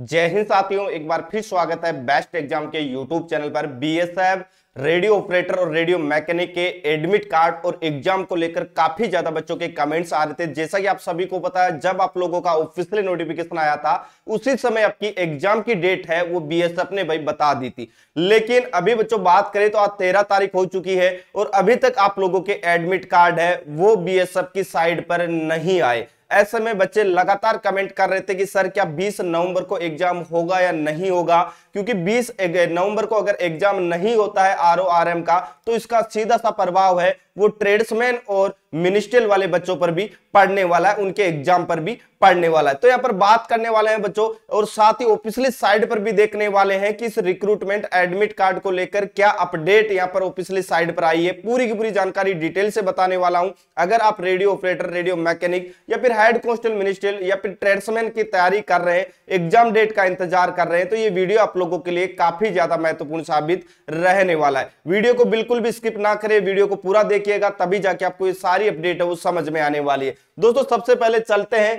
जय हिंद साथियों एक बार फिर स्वागत है बेस्ट एग्जाम के यूट्यूब चैनल पर बीएसएफ रेडियो ऑपरेटर और रेडियो मैकेनिक के एडमिट कार्ड और एग्जाम को लेकर काफी ज्यादा बच्चों के कमेंट्स आ रहे थे जैसा कि आप सभी को पता है जब आप लोगों का ऑफिशियल नोटिफिकेशन आया था उसी समय आपकी एग्जाम की डेट है वो बीएसएफ ने भाई बता दी थी लेकिन अभी बच्चों बात करें तो आज तेरह तारीख हो चुकी है और अभी तक आप लोगों के एडमिट कार्ड है वो एफ की साइड पर नहीं आए ऐसे में बच्चे लगातार कमेंट कर रहे थे कि सर क्या 20 नवंबर को एग्जाम होगा या नहीं होगा क्योंकि 20 नवंबर को अगर एग्जाम नहीं होता है आर का तो इसका सीधा सा प्रभाव है वो ट्रेड्समैन और मिनिस्ट्रियल वाले बच्चों पर भी पढ़ने वाला है उनके एग्जाम पर भी पढ़ने वाला है तो यहाँ पर बात करने वाले हैं बच्चों और साथ ही ऑफिसली साइड पर भी देखने वाले हैं कि इस रिक्रूटमेंट एडमिट कार्ड को लेकर क्या अपडेट यहाँ पर ऑफिसली साइड पर आई है पूरी की पूरी जानकारी डिटेल से बताने वाला हूं अगर आप रेडियो ऑपरेटर रेडियो मैकेनिक या फिर हेड कॉन्स्टेबल मिनिस्ट्रियल या फिर ट्रेड्समैन की तैयारी कर रहे हैं एग्जाम डेट का इंतजार कर रहे हैं तो ये वीडियो आप लोगों के लिए काफी ज्यादा महत्वपूर्ण साबित रहने वाला है वीडियो को बिल्कुल भी स्किप ना करें वीडियो को पूरा देखिएगा तभी जाके आपको ये सारी सारी अपडेट है वो समझ में आने वाली है दोस्तों सबसे पहले चलते हैं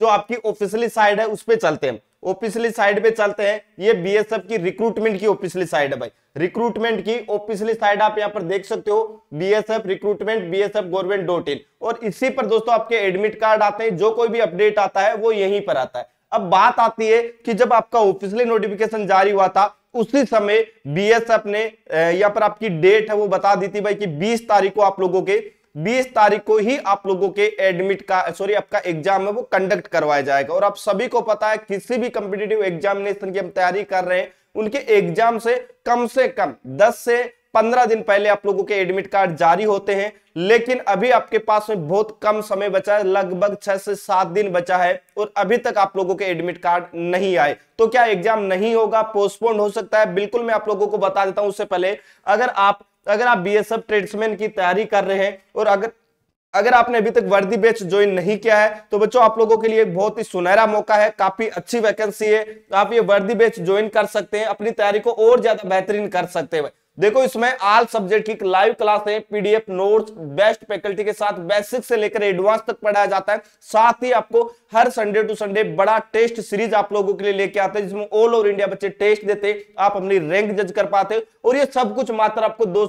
जो आपकी ऑफिसियली साइड है उस पर चलते हैं ऑफिसियली साइड पे चलते हैं ये बीएसएफ की रिक्रूटमेंट की ऑफिसियली साइड है भाई रिक्रूटमेंट की ऑफिसियली साइड आप यहाँ पर देख सकते हो BSF recruitment BSF government dot in और इसी पर दोस्तों आपके एडमिट कार्ड आते हैं जो कोई भी अपडेट आता है वो यहीं पर आता है अब बात आती है कि जब आपका ऑफिसियली नोटिफिकेशन जारी हुआ था उसी समय बीएसएफ ने यहाँ पर आपकी डेट है वो बता दी थी भाई कि 20 तारीख को आप लोगों के 20 तारीख को ही आप लोगों के एडमिट का सॉरी आपका एग्जाम है वो कंडक्ट करवाया जाएगा और आप सभी को पता है किसी भी कंपिटेटिव एग्जामिनेशन की हम तैयारी कर रहे हैं उनके एग्जाम से कम से कम 10 से 15 दिन पहले आप लोगों के एडमिट कार्ड जारी होते हैं लेकिन अभी आपके पास में बहुत कम समय बचा है लगभग छह से सात दिन बचा है और अभी तक आप लोगों के एडमिट कार्ड नहीं आए तो क्या एग्जाम नहीं होगा पोस्टपोन हो सकता है बिल्कुल मैं आप लोगों को बता देता हूं उससे पहले अगर आप तो अगर आप बी एस एफ ट्रेड्समैन की तैयारी कर रहे हैं और अगर अगर आपने अभी तक वर्दी बैच ज्वाइन नहीं किया है तो बच्चों आप लोगों के लिए बहुत ही सुनहरा मौका है काफी अच्छी वैकेंसी है तो आप ये वर्दी बैच ज्वाइन कर सकते हैं अपनी तैयारी को और ज्यादा बेहतरीन कर सकते हैं देखो इसमें आल सब्जेक्ट की लाइव क्लास है पीडीएफ नोट्स बेस्ट फैकल्टी के साथ बेसिक से लेकर एडवांस तक पढ़ाया जाता है साथ ही आपको हर संडे टू संडे बड़ा टेस्ट सीरीज आप लोगों के लिए लेके आते हैं जिसमें ऑल ओवर इंडिया बच्चे टेस्ट देते आप अपनी रैंक जज कर पाते और ये सब कुछ मात्र आपको दो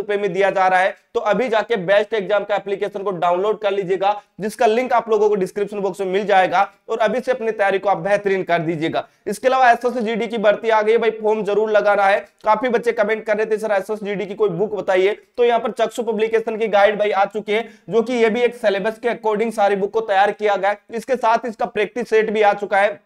रुपए में दिया जा रहा है तो अभी जाके बेस्ट एग्जाम का एप्लीकेशन को डाउनलोड कर लीजिएगा जिसका लिंक आप लोगों को डिस्क्रिप्शन बॉक्स में मिल जाएगा और अभी से अपनी तैयारी को आप बेहतरीन कर दीजिएगा इसके अलावा एस एस की भर्ती आ गई भाई फॉर्म जरूर लगाना है काफी बच्चे कमेंट कर रहे थे सर एसएसजीडी की कोई बुक बताइए तो यहाँ पर चक्षु पब्लिकेशन की गाइड भाई आ चुकी है जो कि ये भी एक सिलेबस के अकॉर्डिंग सारी बुक को तैयार किया गया इसके साथ इसका प्रैक्टिस सेट भी आ चुका है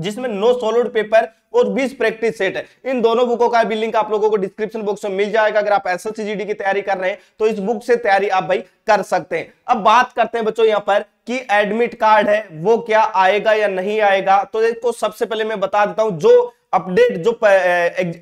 जिसमें नो सोलोड पेपर और 20 प्रैक्टिस सेट है इन दोनों बुकों का भी लिंक आप लोगों को डिस्क्रिप्शन बॉक्स में मिल जाएगा अगर आप एस एस की तैयारी कर रहे हैं तो इस बुक से तैयारी आप भाई कर सकते हैं अब बात करते हैं बच्चों यहाँ पर कि एडमिट कार्ड है वो क्या आएगा या नहीं आएगा तो देखो सबसे पहले मैं बता देता हूं जो अपडेट जो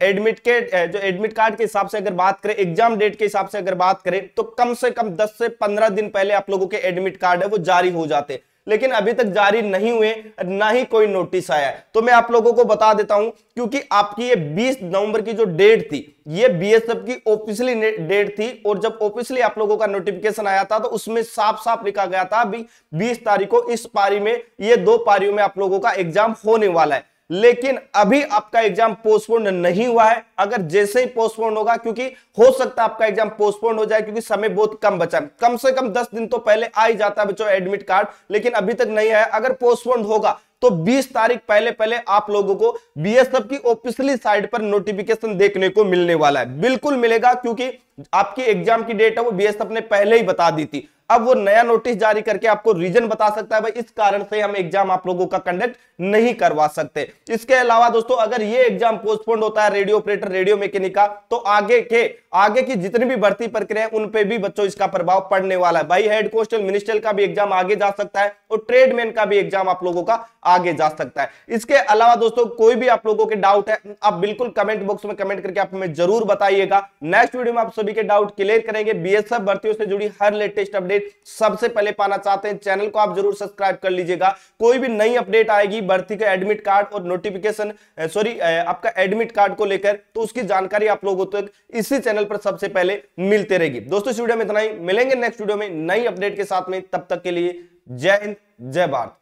एडमिट के जो एडमिट कार्ड के हिसाब से अगर बात करें एग्जाम डेट के हिसाब से अगर बात करें तो कम से कम 10 से 15 दिन पहले आप लोगों के एडमिट कार्ड है वो जारी हो जाते हैं लेकिन अभी तक जारी नहीं हुए ना ही कोई नोटिस आया है तो मैं आप लोगों को बता देता हूं क्योंकि आपकी ये 20 नवंबर की जो डेट थी ये बीएसएफ की ऑफिशियली डेट थी और जब ऑफिशियली आप लोगों का नोटिफिकेशन आया था तो उसमें साफ साफ लिखा गया था अभी बीस तारीख को इस पारी में ये दो पारियों में आप लोगों का एग्जाम होने वाला है लेकिन अभी आपका एग्जाम पोस्टपोन नहीं हुआ है अगर जैसे ही पोस्टपोन होगा क्योंकि हो सकता है आपका एग्जाम पोस्टपोन हो जाए क्योंकि समय बहुत कम बचा है कम से कम दस दिन तो पहले आ ही जाता है बच्चों एडमिट कार्ड लेकिन अभी तक नहीं आया अगर पोस्टपोन होगा तो 20 तारीख पहले पहले आप लोगों को बीएसएफ की ऑफिशियली साइट पर नोटिफिकेशन देखने को मिलने वाला है बिल्कुल मिलेगा क्योंकि आपकी एग्जाम की डेट है वो बीएसएफ ने पहले ही बता दी थी अब वो नया नोटिस जारी करके आपको रीजन बता सकता है भाई इस कारण से हम एग्जाम आप लोगों का कंडक्ट नहीं करवा सकते इसके अलावा दोस्तों अगर ये एग्जाम पोस्टपोन्ड होता है रेडियो ऑपरेटर रेडियो मैकेनिक का तो आगे के आगे की जितनी भी भर्ती प्रक्रिया है उन पे भी बच्चों इसका प्रभाव पड़ने वाला है भाई हेड कोस्टल मिनिस्टर का भी एग्जाम आगे जा सकता है और ट्रेडमैन का भी एग्जाम आप लोगों का आगे जा सकता है इसके अलावा दोस्तों कोई भी आप लोगों के डाउट है आप बिल्कुल कमेंट बॉक्स में कमेंट करके आप हमें जरूर बताइएगा नेक्स्ट वीडियो में आप सभी के डाउट क्लियर करेंगे बी भर्तियों से जुड़ी हर लेटेस्ट अपडेट सबसे पहले पाना चाहते हैं चैनल को आप जरूर सब्सक्राइब कर लीजिएगा कोई भी नई अपडेट आएगी भर्ती का एडमिट कार्ड और नोटिफिकेशन सॉरी eh, eh, आपका एडमिट कार्ड को लेकर तो उसकी जानकारी आप लोगों तक इसी चैनल चैनल पर सबसे पहले मिलते रहेगी दोस्तों इस वीडियो में इतना ही मिलेंगे नेक्स्ट वीडियो में नई अपडेट के साथ में तब तक के लिए जय हिंद जय भारत